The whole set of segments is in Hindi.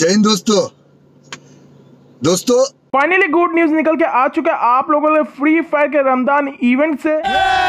चैन दोस्तों दोस्तों फाइनली गुड न्यूज निकल के आ चुका है आप लोगों ने फ्री फायर के रमजान इवेंट से yeah!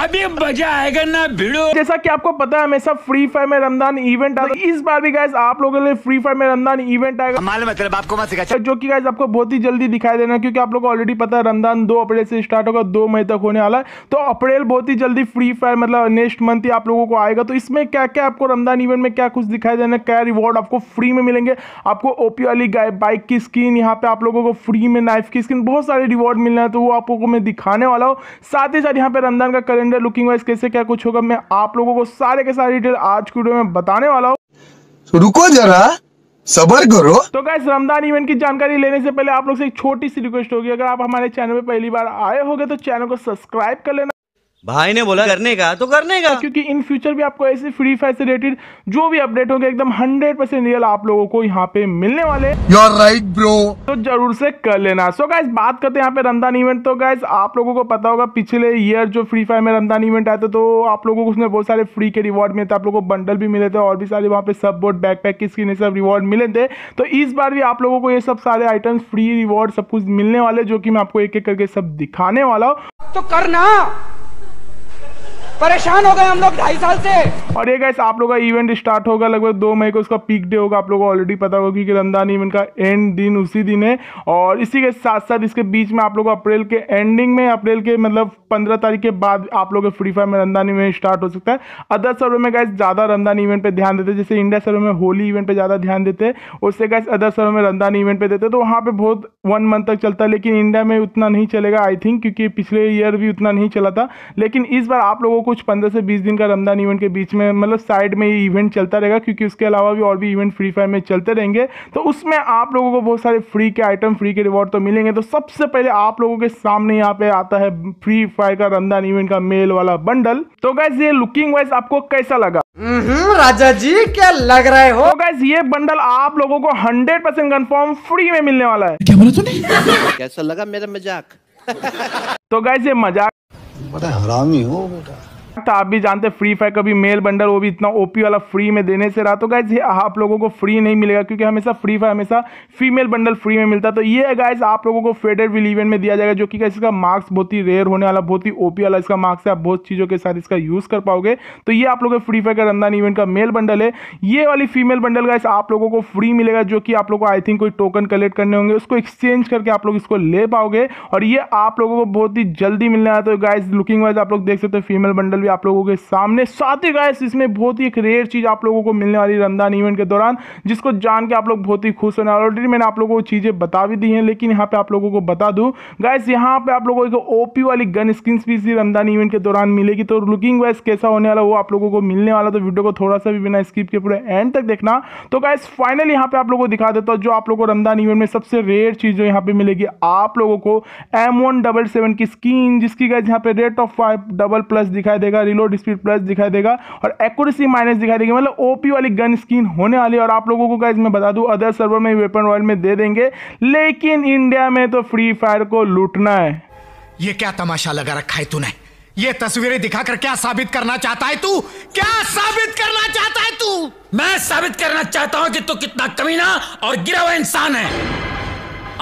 अभी मजा आएगा ना भिड़ो जैसा कि आपको पता है हमेशा फ्री फायर में रमजान इवेंट आता है तो इस बार भी गाइज आप लोगों के लिए फ्री फायर में रमजान इवेंट आएगा मालूम है आपको मैं जो की गाइज आपको बहुत ही जल्दी दिखाई देना क्योंकि आप लोग ऑलरेडी पता है रमजान दो अप्रैल से स्टार्ट होगा दो मई तक होने वाला है तो अप्रैल बहुत ही जल्दी फ्री फायर मतलब नेक्स्ट मंथ ही आप लोगों को आएगा तो इसमें क्या क्या आपको रमजान इवेंट में क्या कुछ दिखाई देना क्या रिवॉर्ड आपको फ्री में मिलेंगे आपको ओपी वाली बाइक की स्क्रीन यहाँ पे आप लोगों को फ्री में नाइफ की स्क्रीन बहुत सारे रिवॉर्ड मिलना है तो वो आप लोगों को मैं दिखाने वाला हूँ साथ ही साथ यहाँ पे रमजान का करेंट अंदर लुकिंग वाइज कैसे क्या कुछ होगा मैं आप लोगों को सारे के सारे डिटेल आज की वीडियो में बताने वाला हूँ तो रुको जरा सबर करो तो गाइस रमजान इवेंट की जानकारी लेने से पहले आप लोग से एक छोटी सी रिक्वेस्ट होगी अगर आप हमारे चैनल पे पहली बार आए होगे तो चैनल को सब्सक्राइब कर लेना भाई ने बोला करने का तो करने का क्योंकि इन फ्यूचर भी आपको ऐसे फ्री फायर से रिलेटेड जो भी अपडेट होंगे एकदम 100 परसेंट रियल आप लोगों को यहाँ पे मिलने वाले योर राइट ब्रो तो जरूर से कर लेना सो so गाइस बात करते हैं यहाँ पे रमदान इवेंट तो गाइस आप लोगों को पता होगा पिछले ईयर जो फ्री फायर में रमदान इवेंट आया था तो आप लोगों को उसमें बहुत सारे फ्री के रिवॉर्ड मिले थे आप लोग को बंडल भी मिले थे और भी सारे वहाँ पे सब बोर्ड बैक पैक की स्क्रीन सब रिवॉर्ड मिले थे तो इस बार भी आप लोगों को ये सब सारे आइटम फ्री रिवॉर्ड सब कुछ मिलने वाले जो की मैं आपको एक एक करके सब दिखाने वाला हूँ तो करना परेशान हो गए हम लोग ढाई साल से और ये गैस आप लोग का इवेंट स्टार्ट होगा लगभग दो मई को उसका पीक डे होगा आप लोगों को ऑलरेडी पता होगा कि रमदान इवेंट का एंड दिन उसी दिन है और इसी के साथ साथ इसके बीच में आप लोग अप्रैल के एंडिंग में अप्रैल के मतलब पंद्रह तारीख के बाद आप लोग फ्री फायर में रमदान इवेंट स्टार्ट हो सकता है अदर सर्वे में गैस ज़्यादा रमदान इवेंट पर ध्यान देते जैसे इंडिया सर्वे में होली इवेंट पर ज़्यादा ध्यान देते उससे गैस अदर सर्वे में रमदान इवेंट पर देते तो वहाँ पर बहुत वन मंथ तक चलता है लेकिन इंडिया में उतना नहीं चलेगा आई थिंक क्योंकि पिछले ईयर भी उतना नहीं चला था लेकिन इस बार आप लोगों को कुछ पंद्रह से बीस दिन का रमदान इवेंट के बीच में मतलब साइड में ये इवेंट चलता रहेगा क्योंकि उसके अलावा भी और भी इवेंट फ्री फायर में चलते रहेंगे तो उसमें आप लोगों को बहुत सारे फ्री के आइटम फ्री के रिवॉर्ड तो मिलेंगे तो सबसे पहले आप लोगों के सामने यहाँ पे आता है फ्री फायर का रमदान इवेंट का मेल वाला बंडल तो गैस ये लुकिंग वाइज आपको कैसा लगा हम्म, राजा जी क्या लग रहा है हो तो गैस ये बंडल आप लोगों को 100 परसेंट कन्फर्म फ्री में मिलने वाला है क्या बोला तूने कैसा लगा मेरा मजाक तो गैस ये मजाक बड़ा हरामी हो बेटा तो आप भी जानते हैं फ्री फायर का भी मेल बंडल वो भी इतना ओपी वाला फ्री में देने से रहा तो गाइज आप लोगों को फ्री नहीं मिलेगा क्योंकि हमेशा फ्री फायर हमेशा फीमेल बंडल फ्री में मिलता तो ये गाइज आप लोगों को फेडेड विल इवेंट में दिया जाएगा जो कि इसका मार्क्स बहुत ही रेयर होने वाला बहुत ही ओपी वाला इसका मार्क्स है आप बहुत चीज़ों के साथ इसका यूज़ कर पाओगे तो ये आप लोगों के फ्री फायर का रमदान इवेंट का मेल बंडल है ये वाली फीमेल बंडल गाइस आप लोगों को फ्री मिलेगा जो कि आप लोग को आई थिंक कोई टोकन कलेक्ट करने होंगे उसको एक्सचेंज करके आप लोग इसको ले पाओगे और ये आप लोगों को बहुत ही जल्दी मिलने आया तो गाइज लुकिंग वाइज आप लोग देख सकते हो फीमेल बंडल भी आप लोगों के सामने साथ ही गाइस इसमें बहुत ही एक रेयर चीज़ आप लोगों को मिलने वाली रमदान इवेंट के दौरान जिसको जान के आप लोग बहुत ही खुश होने ऑलरेडी मैंने आप लोगों को चीज़ें बता भी दी हैं लेकिन यहाँ पे आप लोगों को बता दू गैस यहाँ पे आप लोगों को ओपी वाली गन स्किन भी इसी रमदान इवेंट के दौरान मिलेगी तो लुकिंग वाइज कैसा होने वाला वो आप लोगों को मिलने वाला तो वीडियो को थोड़ा सा भी बिना स्किप के पूरे एंड तक देखना तो गैस फाइनल यहाँ पे आप लोगों को दिखा देता हूँ जो आप लोगों को रमदान इवेंट में सबसे रेयर चीज़ जो यहाँ पे मिलेगी आप लोगों को एम की स्किन जिसकी गैस यहाँ पे rate of five double plus दिखाई देगा देगा रिलोड स्पीड प्लस दिखाई देगा और एक्यूरेसी माइनस दिखाई देगा मतलब ओपी वाली गन स्किन होने वाली है और आप लोगों को क्या इसमें बता दूं अदर सर्वर में वेपन वर्ल्ड में दे देंगे लेकिन इंडिया में तो फ्री फायर को लूटना है ये क्या तमाशा लगा रखा है तूने ये तस्वीरें दिखाकर क्या साबित करना चाहता है तू क्या साबित करना चाहता है तू मैं साबित करना चाहता हूँ कि तू कितना कमीना और गिरा हुआ इंसान है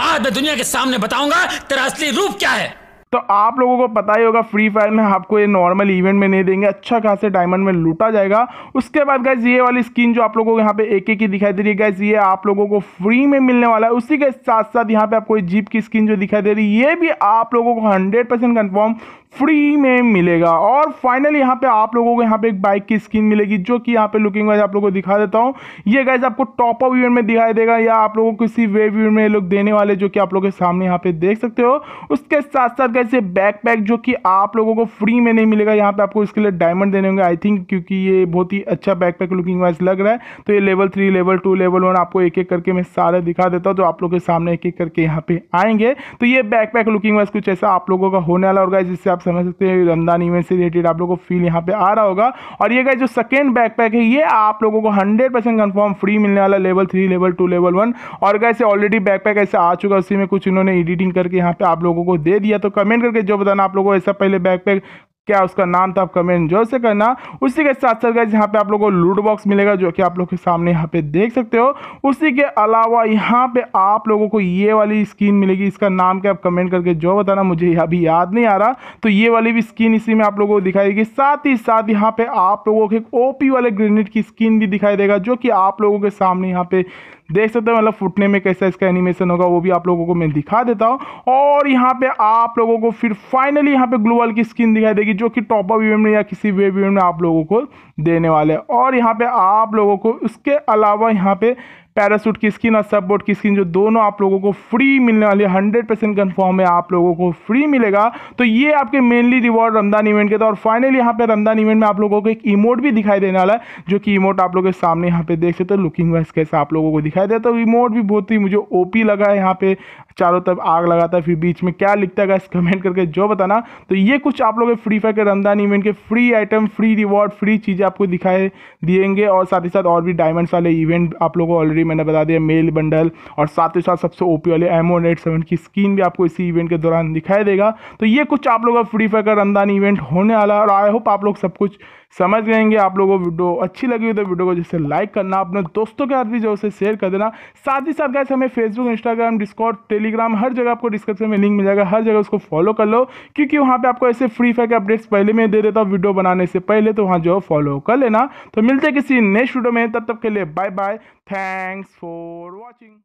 आज मैं दुनिया के सामने बताऊंगा तेरा असली रूप क्या है तो आप लोगों को पता ही होगा फ्री फायर में आपको ये नॉर्मल इवेंट में नहीं देंगे अच्छा खासे डायमंड में लूटा जाएगा उसके बाद गैस ये वाली स्किन जो आप लोगों को यहाँ पे एक एक ही दिखाई दे रही है गैस ये आप लोगों को फ्री में मिलने वाला है उसी के साथ साथ यहाँ पे आपको जीप की स्किन जो दिखाई दे रही है ये भी आप लोगों को हंड्रेड परसेंट कन्फर्म फ्री में मिलेगा और फाइनल यहाँ पे आप लोगों को यहाँ पे एक बाइक की स्किन मिलेगी जो कि यहाँ पे लुकिंग वाइज आप लोगों को दिखा देता हूँ ये गाइज आपको टॉप ऑफ इवेंट में दिखाई देगा या आप लोगों को किसी वे इवेंट में लोग देने वाले जो कि आप लोगों के सामने यहाँ पे देख सकते हो उसके साथ साथ गाइज ये पैक जो कि आप लोगों को फ्री में नहीं मिलेगा यहाँ पे आपको इसके लिए डायमंड देने होंगे आई थिंक क्योंकि ये बहुत ही अच्छा बैकपैक लुकिंग वाइज लग रहा है तो ये level three level two level one आपको एक एक करके मैं सारे दिखा देता हूँ जो आप लोग के सामने एक एक करके यहाँ पे आएंगे तो ये बैक लुकिंग वाइज कुछ ऐसा आप लोगों का होने वाला होगा जिससे आप समझ सकते हैं रमदान इवेंट से रिलेटेड आप लोगों को फील यहाँ पे आ रहा होगा और ये जो सेकेंड बैकपैक है ये आप लोगों को हंड्रेड परसेंट कन्फर्म फ्री मिलने वाला level three level two level one और गाइस ऑलरेडी बैकपैक ऐसे आ चुका उसी में कुछ इन्होंने एडिटिंग करके यहाँ पे आप लोगों को दे दिया तो कमेंट करके जो बताना आप लोगों को ऐसा पहले बैकपैक क्या उसका नाम था आप कमेंट जोर से करना उसी के साथ साथ गाइज यहाँ पे आप लोगों को लूट बॉक्स मिलेगा जो कि आप लोग के सामने यहाँ पे देख सकते हो उसी के अलावा यहाँ पे आप लोगों को ये वाली स्किन मिलेगी इसका नाम क्या आप कमेंट करके जो बताना मुझे अभी याद नहीं आ रहा तो ये वाली भी स्किन इसी में आप लोगों को दिखाई देगी साथ ही साथ यहाँ पे आप लोगों को एक ओपी वाले ग्रेनेड की स्किन भी दिखाई देगा जो कि आप लोगों के सामने यहाँ पे देख सकते हो मतलब फुटने में कैसा इसका एनिमेशन होगा वो भी आप लोगों को मैं दिखा देता हूँ और यहाँ पे आप लोगों को फिर फाइनली यहाँ पे ग्लोबल की स्किन दिखाई देगी जो कि टॉप ऑफ इवेंट में या किसी वेब इवेंट में आप लोगों को देने वाले और यहाँ पे आप लोगों को उसके अलावा यहाँ पे पैरासूट की स्किन और सब बोर्ड की स्किन जो दोनों आप लोगों को फ्री मिलने वाली है हंड्रेड परसेंट कन्फर्म है आप लोगों को फ्री मिलेगा तो ये आपके मेनली रिवॉर्ड रमदान इवेंट के तो और फाइनली यहाँ पे रमदान इवेंट में आप लोगों को एक इमोट भी दिखाई देने वाला है जो कि इमोट आप लोग के सामने यहाँ पे देख सकते हो लुकिंग वाइज कैसा आप लोगों को दिखाई देता है इमोट तो भी बहुत ही मुझे ओपी लगा है यहाँ पे चारों तरफ आग लगाता है फिर बीच में क्या लिखता है कमेंट करके जो बताना तो ये कुछ आप के फ्री फायर के रमदान इवेंट के free item free reward free चीज़ें आपको दिखाई देंगे और साथ ही साथ और भी डायमंड्स वाले इवेंट आप लोगों को ऑलरेडी मैंने बता दिया मेल बंडल और साथ ही साथ सबसे ओपी वाले एमओ नेट सेवन की स्क्रीन भी आपको इसी इवेंट के दौरान दिखाई देगा तो ये कुछ आप लोगों का फ्री फायर का रमदान इवेंट होने वाला है और आई होप आप लोग सब कुछ समझ गए होंगे आप लोगों को वीडियो अच्छी लगी हो तो वीडियो को जैसे लाइक करना अपने दोस्तों के साथ भी जो उसे शेयर कर देना साथ ही साथ गैस हमें फेसबुक इंस्टाग्राम डिस्कॉट टेलीग्राम हर जगह आपको डिस्क्रिप्शन में लिंक मिल जाएगा हर जगह उसको फॉलो कर लो क्योंकि वहाँ पर आपको ऐसे फ्री फायर के अपडेट्स पहले में दे देता हूँ वीडियो बनाने से पहले तो वहाँ जो फॉलो कर लेना तो मिलते किसी नेक्स्ट वीडियो में तब तक के लिए bye bye thanks for watching